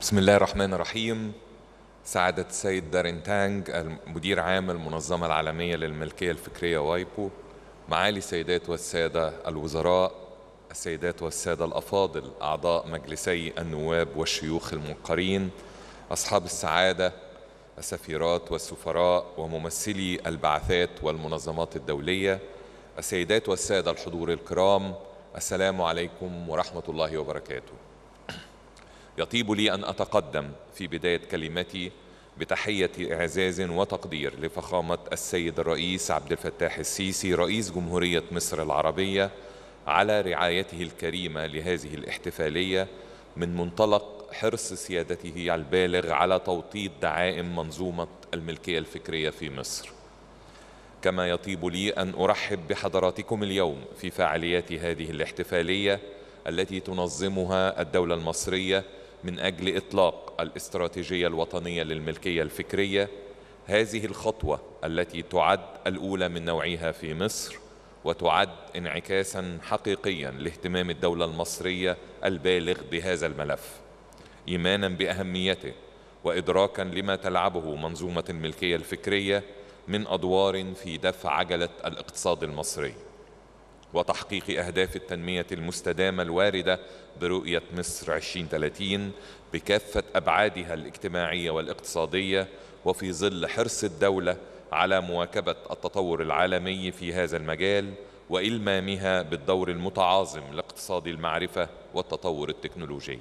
بسم الله الرحمن الرحيم سعادة السيد دارين تانج المدير عام المنظمة العالمية للملكية الفكرية وايبو معالي السيدات والسادة الوزراء السيدات والسادة الأفاضل أعضاء مجلسي النواب والشيوخ المنقرين أصحاب السعادة السفيرات والسفراء وممثلي البعثات والمنظمات الدولية السيدات والسادة الحضور الكرام السلام عليكم ورحمة الله وبركاته يطيب لي أن أتقدم في بداية كلمتي بتحية إعزاز وتقدير لفخامة السيد الرئيس عبد الفتاح السيسي رئيس جمهورية مصر العربية على رعايته الكريمة لهذه الاحتفالية من منطلق حرص سيادته البالغ على توطيد دعائم منظومة الملكية الفكرية في مصر كما يطيب لي أن أرحب بحضراتكم اليوم في فعاليات هذه الاحتفالية التي تنظمها الدولة المصرية من أجل إطلاق الاستراتيجية الوطنية للملكية الفكرية هذه الخطوة التي تعد الأولى من نوعها في مصر وتعد انعكاسا حقيقيا لاهتمام الدولة المصرية البالغ بهذا الملف إيمانا بأهميته وإدراكا لما تلعبه منظومة الملكية الفكرية من أدوار في دفع عجلة الاقتصاد المصري وتحقيق أهداف التنمية المستدامة الواردة برؤية مصر 2030 بكافة أبعادها الاجتماعية والاقتصادية وفي ظل حرص الدولة على مواكبة التطور العالمي في هذا المجال وإلمامها بالدور المتعاظم لاقتصاد المعرفة والتطور التكنولوجي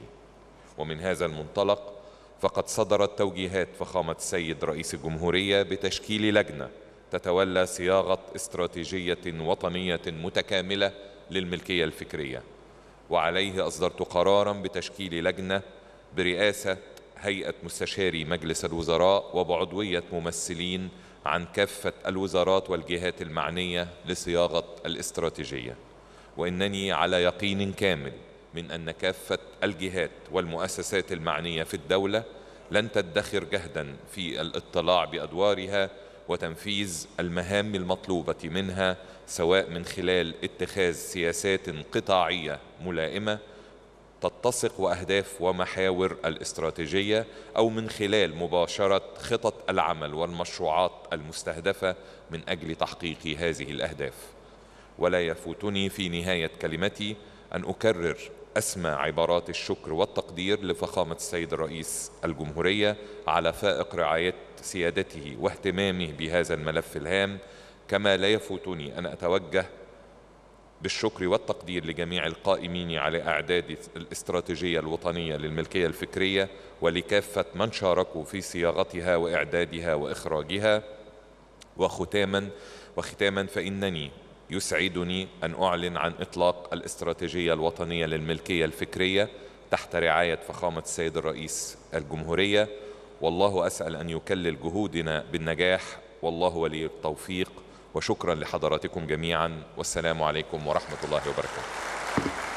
ومن هذا المنطلق فقد صدرت توجيهات فخامة السيد رئيس الجمهورية بتشكيل لجنة تتولى صياغة استراتيجية وطنية متكاملة للملكية الفكرية وعليه أصدرت قرارا بتشكيل لجنة برئاسة هيئة مستشاري مجلس الوزراء وبعضوية ممثلين عن كافة الوزارات والجهات المعنية لصياغة الاستراتيجية وإنني على يقين كامل من أن كافة الجهات والمؤسسات المعنية في الدولة لن تدخر جهدا في الاطلاع بأدوارها وتنفيذ المهام المطلوبة منها سواء من خلال اتخاذ سياسات قطاعية ملائمة تتسق وأهداف ومحاور الاستراتيجية أو من خلال مباشرة خطط العمل والمشروعات المستهدفة من أجل تحقيق هذه الأهداف ولا يفوتني في نهاية كلمتي أن أكرر أسمى عبارات الشكر والتقدير لفخامة السيد الرئيس الجمهورية على فائق رعاية سيادته واهتمامه بهذا الملف الهام كما لا يفوتني أن أتوجه بالشكر والتقدير لجميع القائمين على أعداد الاستراتيجية الوطنية للملكية الفكرية ولكافة من شاركوا في صياغتها وإعدادها وإخراجها وختاما وختاما فإنني يسعدني أن أعلن عن إطلاق الاستراتيجية الوطنية للملكية الفكرية تحت رعاية فخامة السيد الرئيس الجمهورية والله أسأل أن يكلل جهودنا بالنجاح والله ولي التوفيق وشكرا لحضراتكم جميعا والسلام عليكم ورحمة الله وبركاته